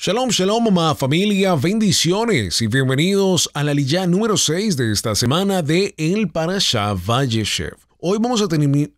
Shalom, shalom, mamá, familia, bendiciones y bienvenidos a la lilla número 6 de esta semana de El Parashá Vayeshev. Hoy vamos a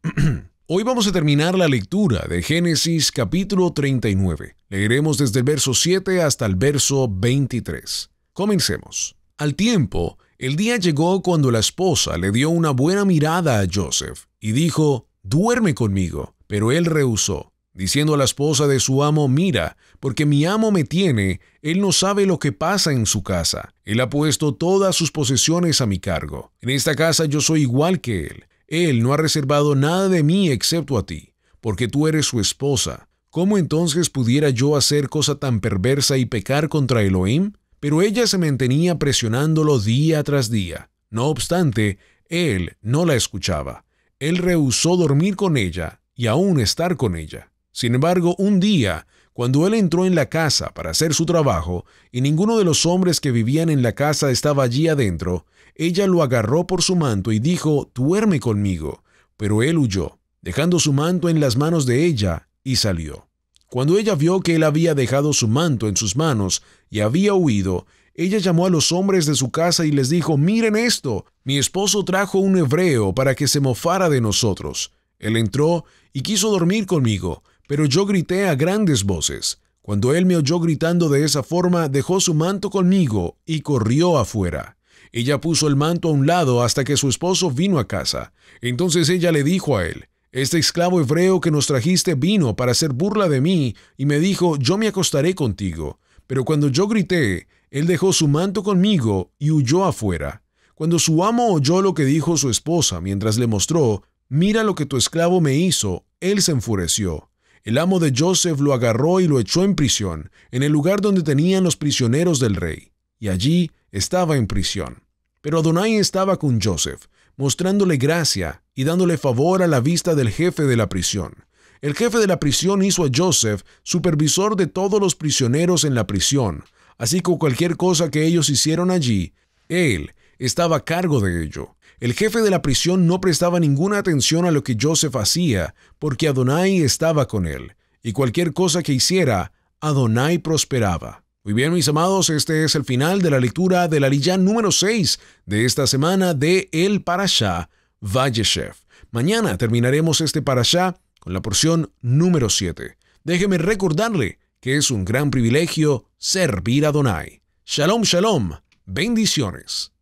Hoy vamos a terminar la lectura de Génesis capítulo 39. Leeremos desde el verso 7 hasta el verso 23. Comencemos. Al tiempo, el día llegó cuando la esposa le dio una buena mirada a Joseph y dijo, duerme conmigo, pero él rehusó diciendo a la esposa de su amo, mira, porque mi amo me tiene, él no sabe lo que pasa en su casa, él ha puesto todas sus posesiones a mi cargo, en esta casa yo soy igual que él, él no ha reservado nada de mí excepto a ti, porque tú eres su esposa, ¿cómo entonces pudiera yo hacer cosa tan perversa y pecar contra Elohim? Pero ella se mantenía presionándolo día tras día. No obstante, él no la escuchaba. Él rehusó dormir con ella y aún estar con ella. Sin embargo, un día, cuando él entró en la casa para hacer su trabajo y ninguno de los hombres que vivían en la casa estaba allí adentro, ella lo agarró por su manto y dijo, duerme conmigo. Pero él huyó, dejando su manto en las manos de ella, y salió. Cuando ella vio que él había dejado su manto en sus manos y había huido, ella llamó a los hombres de su casa y les dijo, miren esto, mi esposo trajo un hebreo para que se mofara de nosotros. Él entró y quiso dormir conmigo, pero yo grité a grandes voces. Cuando él me oyó gritando de esa forma, dejó su manto conmigo y corrió afuera. Ella puso el manto a un lado hasta que su esposo vino a casa. Entonces ella le dijo a él, Este esclavo hebreo que nos trajiste vino para hacer burla de mí y me dijo, Yo me acostaré contigo. Pero cuando yo grité, él dejó su manto conmigo y huyó afuera. Cuando su amo oyó lo que dijo su esposa mientras le mostró, Mira lo que tu esclavo me hizo, él se enfureció. El amo de Joseph lo agarró y lo echó en prisión, en el lugar donde tenían los prisioneros del rey, y allí estaba en prisión. Pero Adonai estaba con Joseph, mostrándole gracia y dándole favor a la vista del jefe de la prisión. El jefe de la prisión hizo a Joseph supervisor de todos los prisioneros en la prisión, así que cualquier cosa que ellos hicieron allí, él estaba a cargo de ello. El jefe de la prisión no prestaba ninguna atención a lo que Joseph hacía, porque Adonai estaba con él, y cualquier cosa que hiciera, Adonai prosperaba. Muy bien, mis amados, este es el final de la lectura de la Liyá número 6 de esta semana de El Parashá Valleshev. Mañana terminaremos este Parashá con la porción número 7. Déjeme recordarle que es un gran privilegio servir a Adonai. Shalom, shalom. Bendiciones.